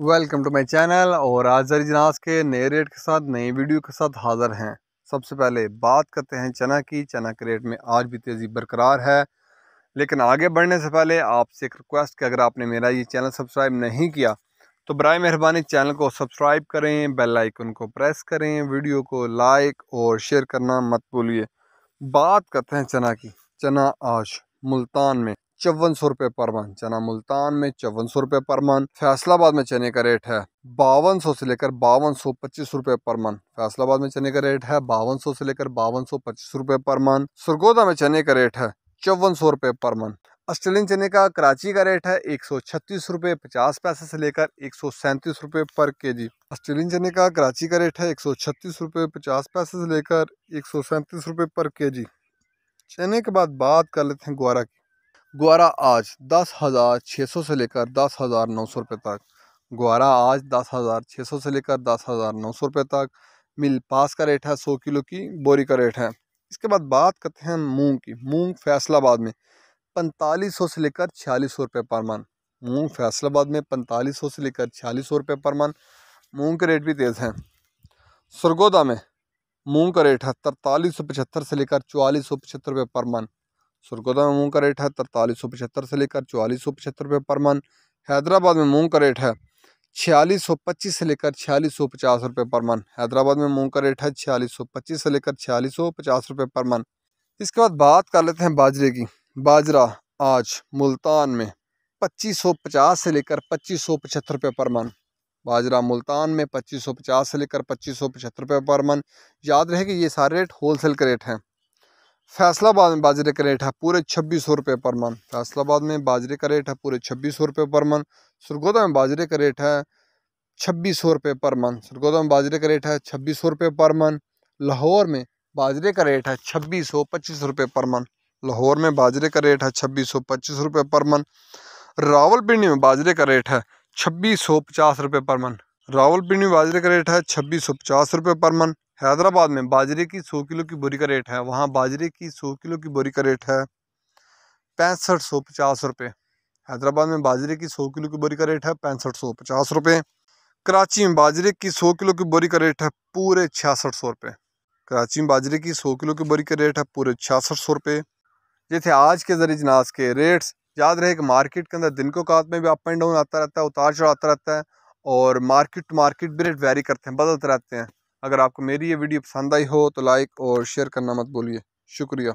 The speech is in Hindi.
वेलकम टू माय चैनल और आज जनाज के नए रेट के साथ नए वीडियो के साथ हाज़र हैं सबसे पहले बात करते हैं चना की चना के रेट में आज भी तेज़ी बरकरार है लेकिन आगे बढ़ने से पहले आपसे एक रिक्वेस्ट कि अगर आपने मेरा ये चैनल सब्सक्राइब नहीं किया तो बर मेहरबानी चैनल को सब्सक्राइब करें बेल आइकन को प्रेस करें वीडियो को लाइक और शेयर करना मत भूलिए बात करते हैं चना की चना आज मुल्तान में चौवन सौ रुपये पर मन चना मुल्तान में चौवन सौ रुपये पर मन फैसलाबाद में चने का रेट है बावन सौ से लेकर बावन सौ पच्चीस रुपये पर मन फैसलाबाद में चने का रेट है बावन सौ से लेकर बावन सौ पच्चीस रुपये पर मन सुरगोदा में चने का रेट है चौवन सौ रुपये पर मन ऑस्ट्रेलियन चने का कराची का रेट है एक सौ छत्तीस रुपये पचास पैसे से लेकर एक सौ सैंतीस रुपये पर के जी ऑस्ट्रेलियन चने का कराची का रेट है एक सौ छत्तीस रुपये पचास पैसे से लेकर एक सौ सैंतीस रुपये पर के जी चने के बाद बात कर लेते हैं ग्वारा की ग्वारा आज दस हज़ार छः सौ से लेकर दस हज़ार नौ सौ रुपये तक ग्वारा आज दस हज़ार छः सौ से लेकर दस हज़ार नौ सौ रुपये तक मिल पास का रेट है सौ किलो की बोरी का रेट है इसके बाद बात करते हैं मूंग की मूंग फैसलाबाद में पैंतालीस सौ से लेकर छियालीस सौ रुपये पर मन मूंग फैसलाबाद में पैंतालीस सौ से लेकर छियालीस सौ रुपये पर मन मूंग के रेट भी तेज़ हैं सरगोदा में मूँग का रेट है तरतालीस सौ पचहत्तर से लेकर चवालीस सौ पचहत्तर रुपये पर मन सुरगोदा में मूँग का रेट है तरतालीस सौ पचहत्तर से लेकर चवालीस सौ पचहत्तर रुपये पर मन हैदराबाद में मूँग का रेट है छियालीस सौ पच्चीस से लेकर छियालीस सौ पचास रुपये पर मन हैदराबाद में मूँग का रेट है छियालीस सौ पच्चीस से लेकर छियालीस सौ पचास रुपये पर मन इसके बाद बात कर लेते हैं बाजरे की बाजरा आज मुल्तान में पच्चीस सौ पचास से लेकर पच्चीस सौ पचहत्तर रुपये पर मन बाजरा मुल्तान में पच्चीस सौ पचास से लेकर पच्चीस सौ पचहत्तर रुपये पर मन याद रहे कि ये सारे रेट होलसेल के रेट हैं फैसलाबाद में बाजरे का रेट है पूरे छब्बीस सौ रुपये पर मन फैसलाबाद में बाजरे का रेट है पूरे छब्बीस सौ रुपये पर मन सुरगोदा में बाजरे का रेट है छब्बीस सौ रुपये पर मन सुरगोदा में बाजरे का रेट है छब्बीस सौ रुपये पर मन लाहौर में बाजरे का रेट है छब्बीस सौ पच्चीस रुपये पर मन लाहौर में बाजरे का रेट है छब्बीस सौ पच्चीस रुपये पर मन रावलपिंडी में बाजरे का रेट है छब्बीस सौ पचास रुपये पर मन रावलपिंडी बाजरे का रेट है छब्बीस सौ पचास रुपये पर मन हैदराबाद में बाजरे की सौ किलो की बोरी का रेट है वहाँ बाजरे की सौ किलो की बोरी का रेट है पैंसठ सौ पचास रुपये हैदराबाद में बाजरे की सौ किलो की बोरी का रेट है पैंसठ सौ पचास रुपये कराची में बाजरे की सौ किलो की बोरी का रेट है पूरे छियासठ सौ रुपये कराची में बाजरे की सौ किलो की बोरी का रेट है पूरे छियासठ सौ रुपये ये थे आज के जरिए जनाज के रेट्स याद रहे कि मार्केट के अंदर दिन को कात में भी अप एंड डाउन आता रहता है उतार चढ़ाता रहता है और मार्केट टू मार्केट भी रेट वेरी करते हैं बदलते रहते हैं अगर आपको मेरी ये वीडियो पसंद आई हो तो लाइक और शेयर करना मत बोलिए शुक्रिया